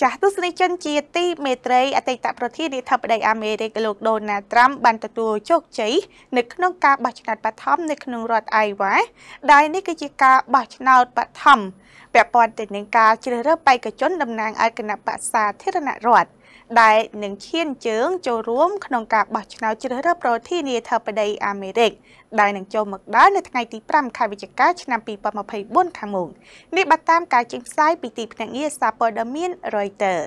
ចាស់ទស្សនិកជនជាទីមេត្រីអតីតប្រធានាធិបតីអាមេរិកលោកដូណាល់ត្រាំបានទទួលជោគជ័យនៅក្នុងការបោះឆ្នោតបឋមនៅក្នុងរដ្ឋអៃវ៉ាដែលនេះគឺជាការបោះឆ្នោតបឋមពាក់ព័ន្ធទៅនឹងការជ្រើសរើសបេក្ខជនតំណាងឲ្យគណៈបក្សសាធារណរដ្ឋ។ដែលនឹងឈានជើងចូលរួមក្នុងការបោះឆ្នោតជ្រើសរើសប្រធានាធិបតីអាមេរិកដែលនឹងចូលមកដល់នៅថ្ងៃទី5ខែវិច្ឆិកាឆ្នាំ2024ខាងមុខនេះបើតាមការចេញផ្សាយពីទីភ្នាក់ងារសារព័ត៌មាន Reuters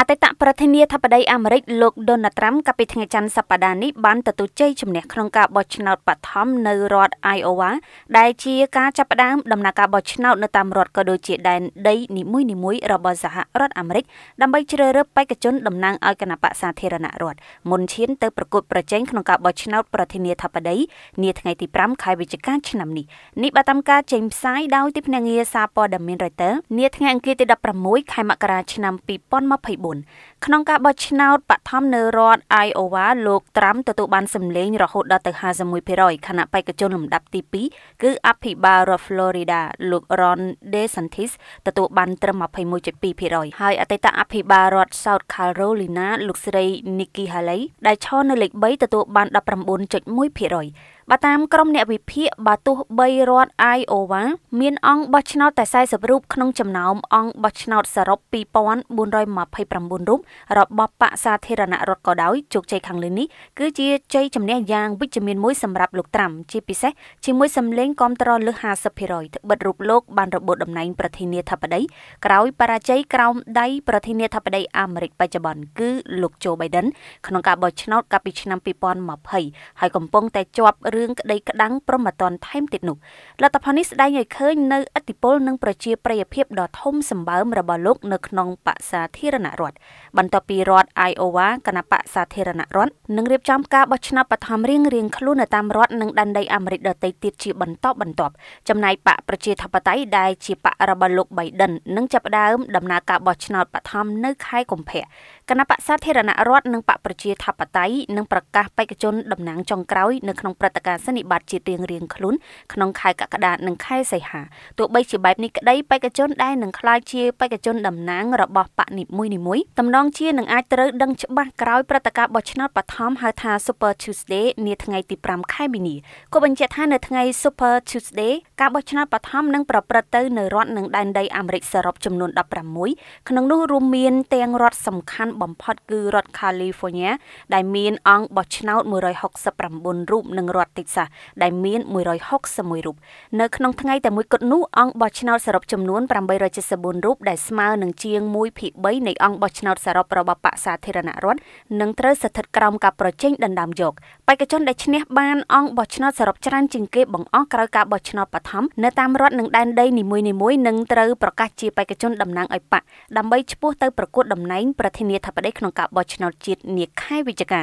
អតីតប្រធានាធិបតីអាមេរិកលោកដូណាល់ត្រាំកាលពីថ្ងៃច័ន្ទសប្តាហ៍នេះបានទទួលជ័យជំនះក្នុងការបោះឆ្នោតបឋមនៅរដ្ឋ Iowa ដែលជាការចាប់ផ្ដើមដំណើរការបោះឆ្នោតនៅតាមរដ្ឋក៏ដូចជាដែនដីនីមួយៗរបស់សហរដ្ឋអាមេរិកដើម្បីជ្រើសរើសបេក្ខជនតំណាងឲ្យគណបកសាធារណរដ្ឋមុនឈានទៅប្រកួតប្រជែងក្នុងការបោះឆ្នោតប្រធានាធិបតីនាថ្ងៃទី5ខែវិច្ឆិកាឆ្នាំនេះនេះបើតាមការចេញផ្សាយដោយទីភ្នាក់ងារសារព័ត៌មាន Reuters នាថ្ងៃអង្គារទី16ខែមករាឆ្នាំ2024 2019ក្នុងការបោះឆ្នោតបឋមនៅរដ្ឋ Iowa លោកត្រាំទទួលបានសម្លេងរហូតដល់ទៅ51%ខណៈបេក្ខជនលំដាប់ទី2គឺ អភិបាលរដ្ឋ Florida លោក Ron DeSantis ទទួលបានត្រឹម21.2%ហើយអតីតអភិបាលរដ្ឋ South Carolina លោកស្រី Nikki Haley ដែលឈរនៅលេខ3ទទួលបាន19.1%បើតាមក្រុមអ្នកវិភាគបើទោះបីរដ្ឋ Iowa មានអង្គបោះឆ្នោតតែ40រូបក្នុងចំណោមអង្គបោះឆ្នោតសរុប2429រូបរបស់បកសាធារណរដ្ឋក៏ដោយជោគជ័យខាងលើនេះគឺជាជ័យជំនះយ៉ាងវិជ្ជមានមួយសម្រាប់លោកត្រាំជាពិសេសជាមួយសម្លេងគាំទ្រលើស50%ត្បិតរូបលោកបានរបូតតំណែងប្រធានាធិបតី ក្រោយបរាជ័យក្រោមដៃប្រធានាធិបតីអាមេរិកបច្ចុប្បន្នគឺលោកโจ Biden ក្នុងការបោះឆ្នោតកាលពីឆ្នាំ2020ហើយកំពុងតែជាប់ឬរឿងក្តីក្តាំងប្រមត្តនថែមទៀតនោះលទ្ធផលនេះស្ដែងឲ្យឃើញនៅឥទ្ធិពលនិងប្រជាប្រិយភាពដ៏ធំសម្បើមរបស់លោក នៅក្នុងបកសាធារណរដ្ឋបន្ទាប់ពីរដ្ឋ Iowa គណៈបកសាធារណរដ្ឋនឹងរៀបចំការបោះឆ្នោតបឋមរៀងរៀងខ្លួននៅតាមរដ្ឋនិងដែនដីអាមេរិកដទៃទៀតជាបន្តបន្ទាប់ចំណែកបកប្រជាធិបតេយ្យដែលជាបករបស់លោក Biden នឹងចាប់ផ្ដើមដំណើរការបោះឆ្នោតបឋមនៅខែកុម្ភៈគណៈបក្សសាធារណរដ្ឋនិងបកប្រជាធិបតេយ្យនឹងប្រកាសបេក្ខជនតំណាងចុងក្រោយនៅក្នុងព្រឹត្តិការណ៍សន្និបាតជាទៀងរៀងខ្លួនក្នុងខែកក្កដានិងខែសីហាទោះបីជាបែបនេះក្តីបេក្ខជនដែលនឹងក្លាយជាបេក្ខជនតំណាង របស់បកនីមួយនីមួយតំណងជានឹងអាចត្រូវដឹងច្បាស់ក្រោយព្រឹត្តិការណ៍បោះឆ្នោតបឋមហៅថា Super Tuesday នាថ្ងៃទី5ខែមីនាក៏បញ្ជាក់ថានៅថ្ងៃ Super Tuesday ការបោះឆ្នោតបឋមនឹងប្រព្រឹត្តទៅនៅរដ្ឋនិងដែនដីអាមេរិកសរុបចំនួន16ក្នុងនោះរួមមានទាំងរដ្ឋសំខាន់បំផុតគឺរដ្ឋ California ដែលមានអង្គបោះឆ្នោត169រូបនិងរដ្ឋ Texas ដែលមាន161រូបនៅក្នុងថ្ងៃតែមួយគត់នោះអង្គបោះឆ្នោតសរុបចំនួន874រូបដែលស្មើនឹងជាង1ភាគ3នៃអង្គបោះឆ្នោតសរុបរបស់បកសាធារណរដ្ឋនិងត្រូវស្ថិតក្រោមការប្រជែងដណ្ដើមយកបេក្ខជនដែលឈ្នះបានអង្គបោះឆ្នោតសរុបច្រើនជាងគេបង្អស់ក្រោយការបោះឆ្នោតបឋមនៅតាមរដ្ឋនិងដែនដីនីមួយៗនឹងត្រូវប្រកាសជាបេក្ខជនតំណាងឲ្យបកដើម្បីឈ្មោះទៅប្រកួតតំណែងប្រធានាធិធិបតីក្នុងការបោះឆ្នោតជាតិនាខែវិច្ឆិកា